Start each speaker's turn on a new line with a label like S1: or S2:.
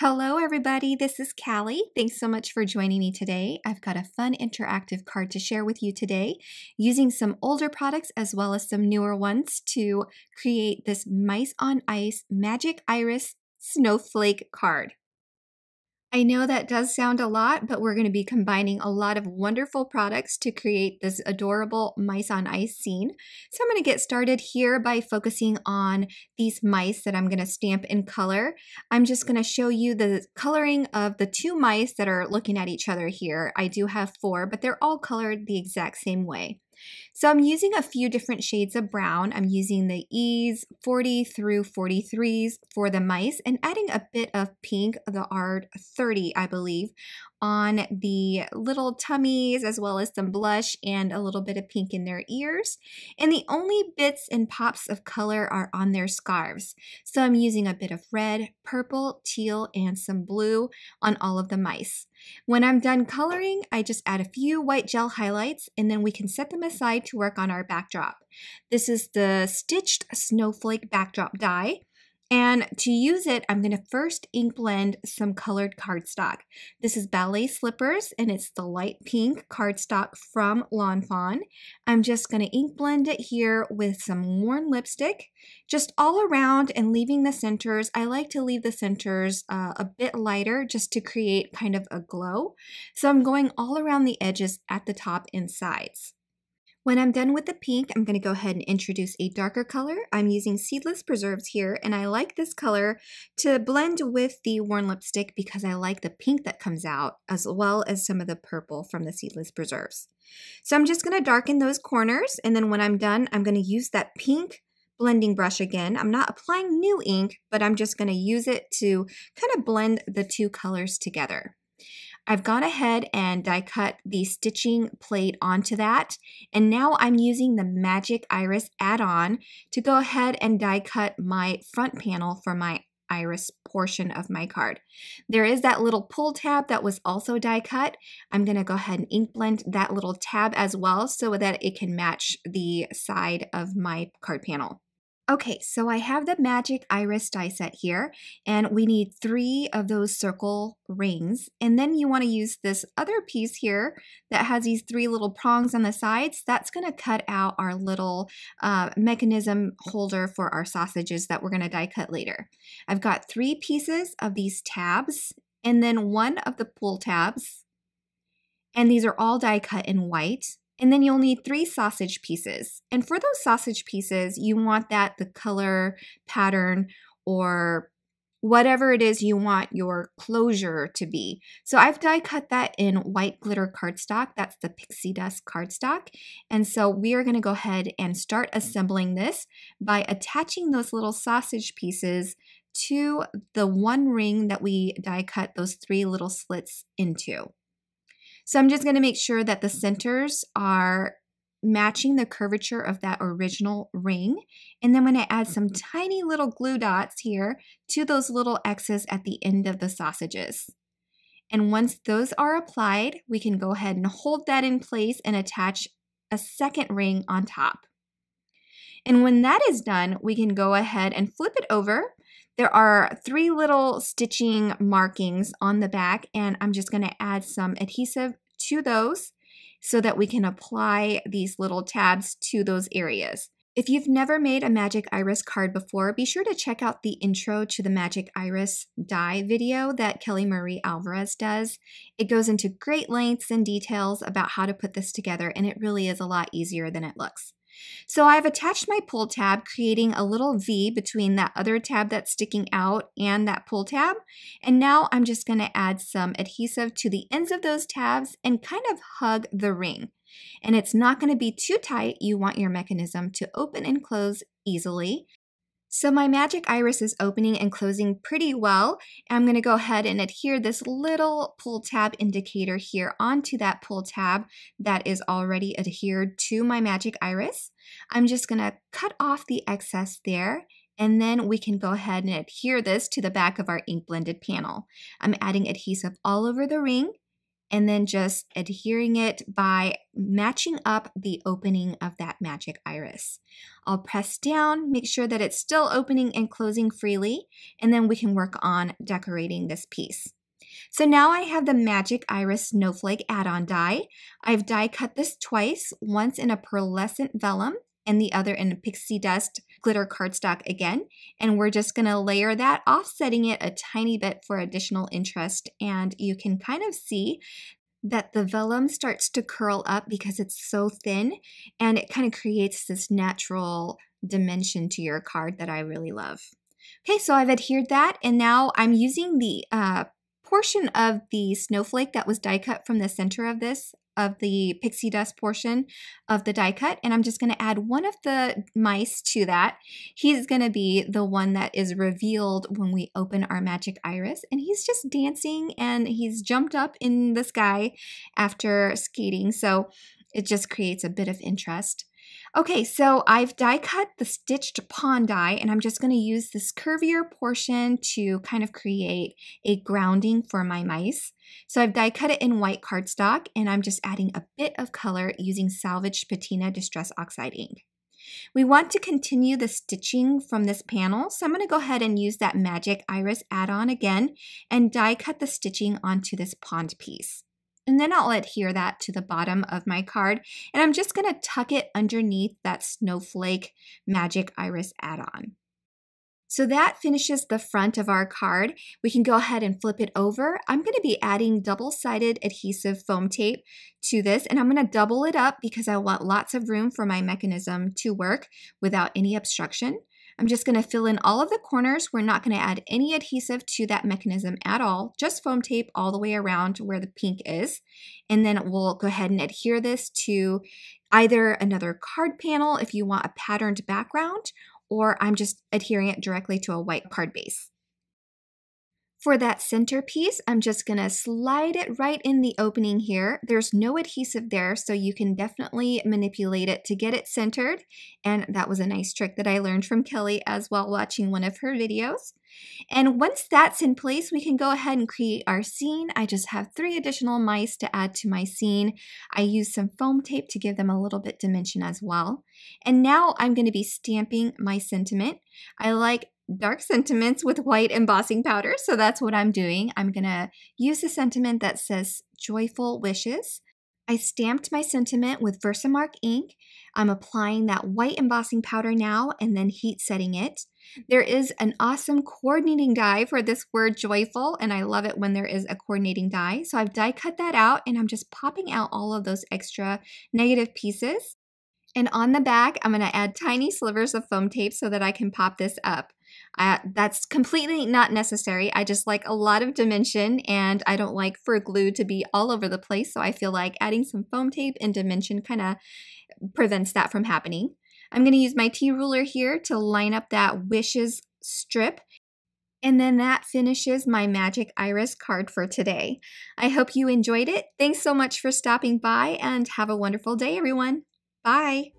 S1: Hello, everybody. This is Callie. Thanks so much for joining me today. I've got a fun interactive card to share with you today using some older products as well as some newer ones to create this Mice on Ice Magic Iris Snowflake card. I know that does sound a lot, but we're going to be combining a lot of wonderful products to create this adorable mice on ice scene. So I'm going to get started here by focusing on these mice that I'm going to stamp in color. I'm just going to show you the coloring of the two mice that are looking at each other here. I do have four, but they're all colored the exact same way. So I'm using a few different shades of brown. I'm using the E's 40 through 43s for the mice and adding a bit of pink, the R30, I believe, on the little tummies as well as some blush and a little bit of pink in their ears. And the only bits and pops of color are on their scarves. So I'm using a bit of red, purple, teal, and some blue on all of the mice. When I'm done coloring, I just add a few white gel highlights and then we can set them aside to work on our backdrop. This is the Stitched Snowflake Backdrop Die. And to use it, I'm going to first ink blend some colored cardstock. This is Ballet Slippers, and it's the light pink cardstock from Lawn Fawn. I'm just going to ink blend it here with some worn lipstick, just all around and leaving the centers. I like to leave the centers uh, a bit lighter just to create kind of a glow. So I'm going all around the edges at the top and sides. When I'm done with the pink, I'm going to go ahead and introduce a darker color. I'm using Seedless Preserves here, and I like this color to blend with the worn lipstick because I like the pink that comes out, as well as some of the purple from the Seedless Preserves. So I'm just going to darken those corners, and then when I'm done, I'm going to use that pink blending brush again. I'm not applying new ink, but I'm just going to use it to kind of blend the two colors together. I've gone ahead and die cut the stitching plate onto that. And now I'm using the Magic Iris add-on to go ahead and die cut my front panel for my iris portion of my card. There is that little pull tab that was also die cut. I'm going to go ahead and ink blend that little tab as well so that it can match the side of my card panel. Okay, so I have the magic iris die set here, and we need three of those circle rings. And then you want to use this other piece here that has these three little prongs on the sides. That's going to cut out our little uh, mechanism holder for our sausages that we're going to die cut later. I've got three pieces of these tabs, and then one of the pull tabs. And these are all die cut in white. And then you'll need three sausage pieces. And for those sausage pieces, you want that the color, pattern, or whatever it is you want your closure to be. So I've die cut that in white glitter cardstock. That's the pixie dust cardstock. And so we are going to go ahead and start assembling this by attaching those little sausage pieces to the one ring that we die cut those three little slits into. So I'm just going to make sure that the centers are matching the curvature of that original ring. And then I'm going to add some mm-hmm. tiny little glue dots here to those little X's at the end of the sausages. And once those are applied, we can go ahead and hold that in place and attach a second ring on top. And when that is done, we can go ahead and flip it over there are three little stitching markings on the back and I'm just going to add some adhesive to those so that we can apply these little tabs to those areas. If you've never made a Magic Iris card before, be sure to check out the intro to the Magic Iris die video that Kelly Marie Alvarez does. It goes into great lengths and details about how to put this together, and it really is a lot easier than it looks. So I've attached my pull tab, creating a little V between that other tab that's sticking out and that pull tab. And now I'm just gonna add some adhesive to the ends of those tabs and kind of hug the ring. And it's not gonna be too tight. You want your mechanism to open and close easily. So my magic iris is opening and closing pretty well. I'm gonna go ahead and adhere this little pull tab indicator here onto that pull tab that is already adhered to my magic iris. I'm just gonna cut off the excess there and then we can go ahead and adhere this to the back of our ink blended panel. I'm adding adhesive all over the ring and then just adhering it by matching up the opening of that magic iris. I'll press down, make sure that it's still opening and closing freely, and then we can work on decorating this piece. So now I have the Magic Iris Snowflake add-on die. I've die cut this twice, once in a pearlescent vellum and the other in a pixie dust glitter cardstock again, and we're just gonna layer that, offsetting it a tiny bit for additional interest. And you can kind of see that the vellum starts to curl up because it's so thin and it kind of creates this natural dimension to your card that I really love. Okay, so I've adhered that and now I'm using the uh, portion of the snowflake that was die cut from the center of this of the pixie dust portion of the die cut and I'm just going to add one of the mice to that. He's going to be the one that is revealed when we open our magic iris and he's just dancing and he's jumped up in the sky after skating so it just creates a bit of interest. Okay, so I've die cut the stitched pawn die and I'm just going to use this curvier portion to kind of create a grounding for my mice. So I've die cut it in white cardstock and I'm just adding a bit of color using salvaged patina distress oxide ink. We want to continue the stitching from this panel, so I'm going to go ahead and use that magic iris add-on again and die cut the stitching onto this pond piece. And then I'll adhere that to the bottom of my card. And I'm just going to tuck it underneath that snowflake magic iris add-on. So that finishes the front of our card. We can go ahead and flip it over. I'm gonna be adding double-sided adhesive foam tape to this and I'm gonna double it up because I want lots of room for my mechanism to work without any obstruction. I'm just going to fill in all of the corners. We're not going to add any adhesive to that mechanism at all, just foam tape all the way around where the pink is. And then we'll go ahead and adhere this to either another card panel if you want a patterned background, or I'm just adhering it directly to a white card base. For that centerpiece, I'm just gonna slide it right in the opening here. There's no adhesive there, so you can definitely manipulate it to get it centered. And that was a nice trick that I learned from Kelly as well watching one of her videos. And once that's in place, we can go ahead and create our scene. I just have three additional mice to add to my scene. I use some foam tape to give them a little bit dimension as well. And now I'm gonna be stamping my sentiment. I like dark sentiments with white embossing powder. So that's what I'm doing. I'm going to use a sentiment that says joyful wishes. I stamped my sentiment with Versamark ink. I'm applying that white embossing powder now and then heat setting it. There is an awesome coordinating die for this word joyful, and I love it when there is a coordinating die. So I've die cut that out and I'm just popping out all of those extra negative pieces. And on the back, I'm gonna add tiny slivers of foam tape so that I can pop this up. Uh, that's completely not necessary. I just like a lot of dimension and I don't like for glue to be all over the place. So I feel like adding some foam tape and dimension kind of prevents that from happening. I'm going to use my T ruler here to line up that wishes strip. And then that finishes my Magic Iris card for today. I hope you enjoyed it. Thanks so much for stopping by and have a wonderful day, everyone. Bye.